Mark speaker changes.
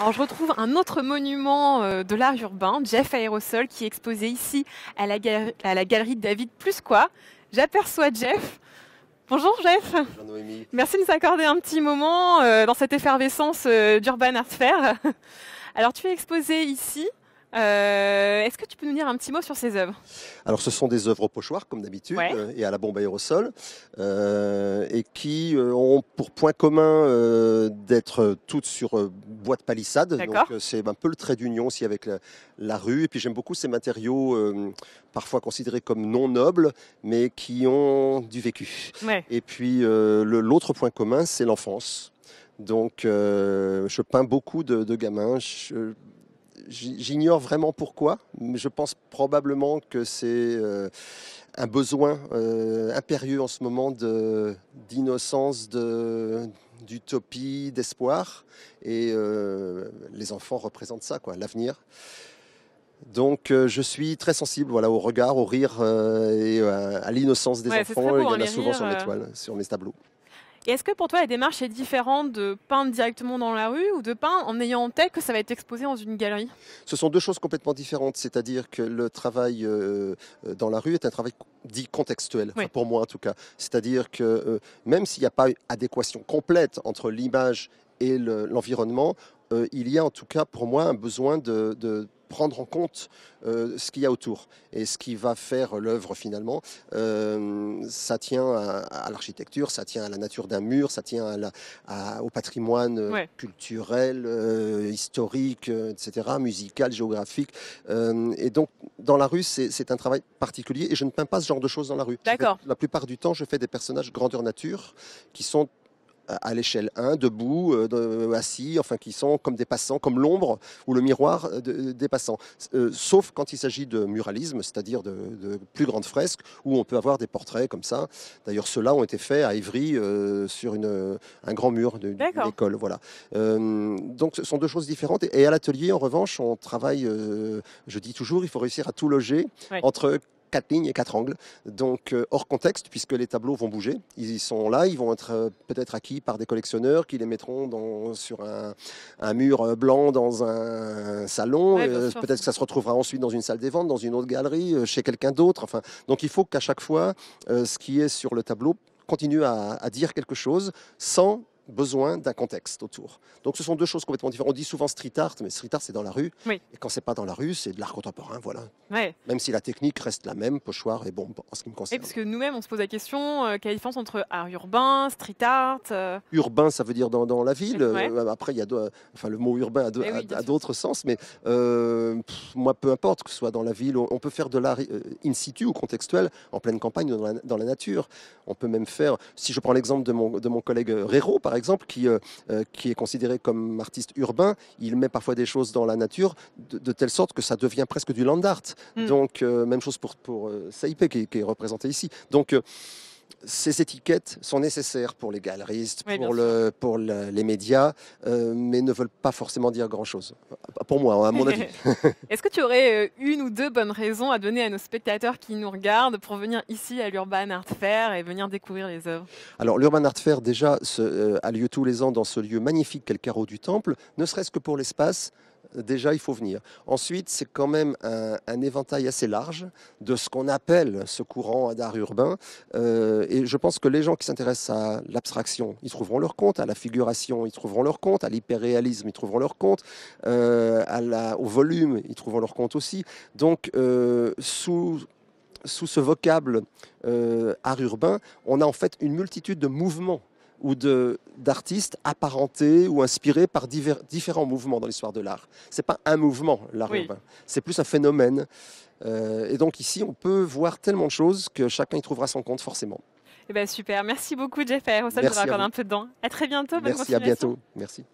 Speaker 1: Alors je retrouve un autre monument euh, de l'art urbain, Jeff Aerosol, qui est exposé ici à la, galerie de galerie David quoi J'aperçois Jeff. Bonjour Jeff. Bonjour Noémie. Merci de nous accorder un petit moment euh, dans cette effervescence euh, d'Urban Art Fair. Alors tu es exposé ici euh, est-ce que tu peux nous dire un petit mot sur ces œuvres
Speaker 2: Alors, ce sont des œuvres au pochoir, comme d'habitude, euh, et à la bombe aérosol, euh, et qui ont pour point commun d'être toutes sur bois de palissade. c'est un peu le trait d'union aussi avec la, rue. Et puis, j'aime beaucoup ces matériaux, parfois considérés comme non nobles, mais qui ont du vécu. Et puis, l'autre point commun, c'est l'enfance. Donc, je peins beaucoup de, gamins. Je, J'ignore vraiment pourquoi. mais Je pense probablement que c'est euh, un besoin euh, impérieux en ce moment d'innocence, de, d'utopie, d'espoir. Et euh, les enfants représentent ça, quoi, l'avenir. Donc je suis très sensible voilà, au regard, au rire et à l'innocence des enfants. Il y en hein, a souvent sur, mes toiles, sur mes tableaux
Speaker 1: est-ce que pour toi la démarche est différente de peindre directement dans la rue ou de peindre en ayant en tête que ça va être exposé dans une galerie
Speaker 2: Ce sont deux choses complètement différentes, c'est-à-dire que le travail euh, dans la rue est un travail dit contextuel, pour moi en tout cas. C'est-à-dire que euh, même s'il n'y a pas adéquation complète entre l'image et l'environnement, euh, il y a en tout cas pour moi un besoin de, prendre en compte euh, ce qu'il y a autour et ce qui va faire l'œuvre finalement. Euh, ça tient à, l'architecture, ça tient à la nature d'un mur, ça tient à au patrimoine culturel, historique, etc., musical, géographique. et donc, dans la rue, c'est un travail particulier et je ne peins pas ce genre de choses dans la rue. D'accord. La plupart du temps, je fais des personnages grandeur nature qui sont à l'échelle 1, debout, euh, euh, assis, enfin qui sont comme des passants, comme l'ombre ou le miroir des passants. Euh, sauf quand il s'agit de muralisme, c'est-à-dire de, plus grandes fresques, où on peut avoir des portraits comme ça. D'ailleurs, ceux-là ont été faits à Ivry, sur un grand mur de école. Voilà. donc ce sont deux choses différentes. Et à l'atelier, en revanche, on travaille, je dis toujours, il faut réussir à tout loger entre quatre lignes et quatre angles. Donc euh, hors contexte, puisque les tableaux vont bouger, ils sont là, ils vont être euh, peut-être acquis par des collectionneurs qui les mettront dans, sur un, mur euh, blanc dans un salon. peut-être que ça se retrouvera ensuite dans une salle des ventes, dans une autre galerie, chez quelqu'un d'autre. Enfin, donc il faut qu'à chaque fois, ce qui est sur le tableau continue à dire quelque chose sans besoin d'un contexte autour. Donc ce sont deux choses complètement différentes. On dit souvent street art, mais street art c'est dans la rue. Et quand c'est pas dans la rue, c'est de l'art contemporain, voilà. Même si la technique reste la même, pochoir et bombe en ce qui me concerne. Et parce que
Speaker 1: nous-mêmes on se pose la question, euh, quelle est la différence entre art urbain, street art euh
Speaker 2: Urbain, ça veut dire dans, la ville. Euh, bah, après, il y a enfin le mot urbain a, eh d'autres sens, mais euh, moi peu importe que ce soit dans la ville, on peut faire de l'art in situ ou contextuel en pleine campagne ou dans la, nature. On peut même faire, si je prends l'exemple de mon, de mon collègue Réro par exemple exemple, qui, euh, euh, qui est considéré comme artiste urbain, il met parfois des choses dans la nature de, telle sorte que ça devient presque du land art. Hmm. Donc, euh, même chose pour, pour qui, qui, est représenté ici. Donc, ces étiquettes sont nécessaires pour les galeristes, pour, les médias, euh, mais ne veulent pas forcément dire grand-chose. Pour moi, hein, à mon avis.
Speaker 1: Est-ce que tu aurais euh, une ou deux bonnes raisons à donner à nos spectateurs qui nous regardent pour venir ici à l'Urban Art Fair et venir découvrir les œuvres
Speaker 2: Alors, l'Urban Art Fair, déjà, euh, a lieu tous les ans dans ce lieu magnifique qu'est le carreau du Temple, ne serait-ce que pour l'espace déjà, il faut venir. Ensuite, c'est quand même un, éventail assez large de ce qu'on appelle ce courant d'art urbain. Euh, et je pense que les gens qui s'intéressent à l'abstraction, ils trouveront leur compte, à la figuration, ils trouveront leur compte, à l'hyperréalisme, ils trouveront leur compte, euh, au volume, ils trouveront leur compte aussi. Donc, euh, sous sous ce vocable art urbain, on a en fait une multitude de mouvements ou d'artistes apparentés ou inspirés par divers, différents mouvements dans l'histoire de l'art. C'est pas un mouvement, l'art urbain, c'est plus un phénomène. Euh, et donc ici, on peut voir tellement de choses que chacun y trouvera son compte forcément.
Speaker 1: Eh ben super, merci beaucoup Jeff On ça je un peu dedans. À très bientôt, Merci, à bientôt,
Speaker 2: merci.